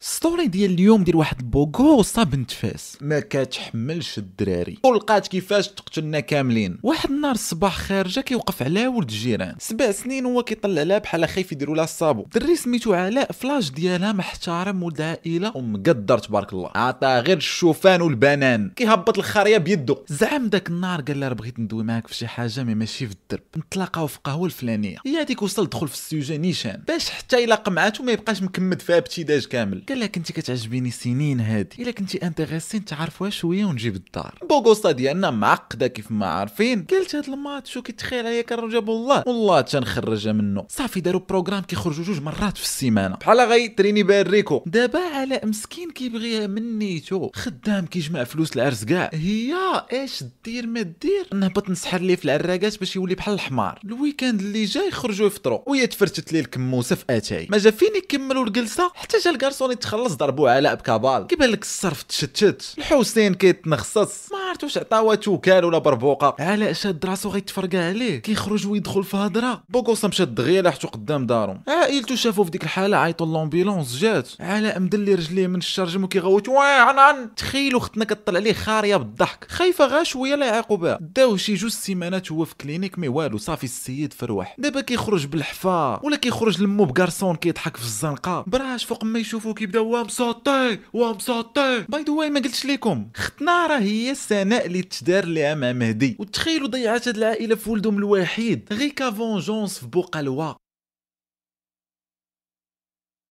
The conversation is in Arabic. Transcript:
ستوري ديال اليوم ديال واحد البوكوصة بنت فاس ما كتحملش الدراري ولقات كيفاش تقتلنا كاملين واحد النهار الصباح خارجه كيوقف على ولد الجيران سبع سنين هو كيطلع لها بحال خايف يديروا لها الصابو دري سميتو علاء فلاش ديالها محترم ودائله ومقدر تبارك الله عطا غير الشوفان والبنان كيهبط الخريه بيدو زعم داك النهار قال لها بغيت ندوي معاك في شي حاجه مي ماشي في الدرب نتلاقاو في قهوه الفلانيه هي هذيك وصل دخل في السوجه نيشان باش حتى الا قمعته ما يبقاش مكمد فيها ابتداج كامل قال لها كنتي كتعجبيني سنين هادي الا كنتي انتريسين تعرفوها شويه ونجيب الدار بوغوسا ديالنا معقده كيف ما عارفين قالت هاد الماتش شو كيتخيل عليا كنرجع جاب الله والله تنخرجها منه صافي داروا بروغرام كيخرجوا جوج مرات في السيمانه بحال غيتريني باريكو دابا علاء مسكين كيبغيها من نيتو خدام كيجمع فلوس العرس كاع هي ايش دير ما دير نهبط نسحر ليه في العراقات باش يولي بحال الحمار الويكاند اللي جاي يخرجوا يفطروا وهي تفرتت ليه الكموسه في اتاي ما جا فين يكملوا الجلسه حتى جا الكارسون تخلص ضربوه علاء بكابال كيبان لك الصرف تشتت الحسين كيتنخصص ما عرفتوش عطاوها توكال ولا بربوقه على شاد راسو غيتفرقع عليه كيخرج ويدخل في هضره بوكوسا مشى دغيا لحتو قدام دارو عائلته شافو في ديك الحاله عيطوا لومبيلونس جات على مدلي رجليه من الشرجم وكيغوت وعن عن تخيلوا اختنا كطلع عليه خاريه بالضحك خايفه غا شويه لا يعاقوا بها داو شي جوج سيمانات هو في كلينيك مي والو صافي السيد فروح دابا كيخرج بالحفه ولا كيخرج لمو بكارسون كيضحك في الزنقه براش فوق ما يشوفو كيبدا وا مصوتي وا مصوتي باي ذا واي ما قلتش ليكم ختنا راه هي الثناء اللي تدار ليها مع مهدي وتخيلوا ضيعات هاد العائله في ولدهم الوحيد غير كافونجونس في بوقلوه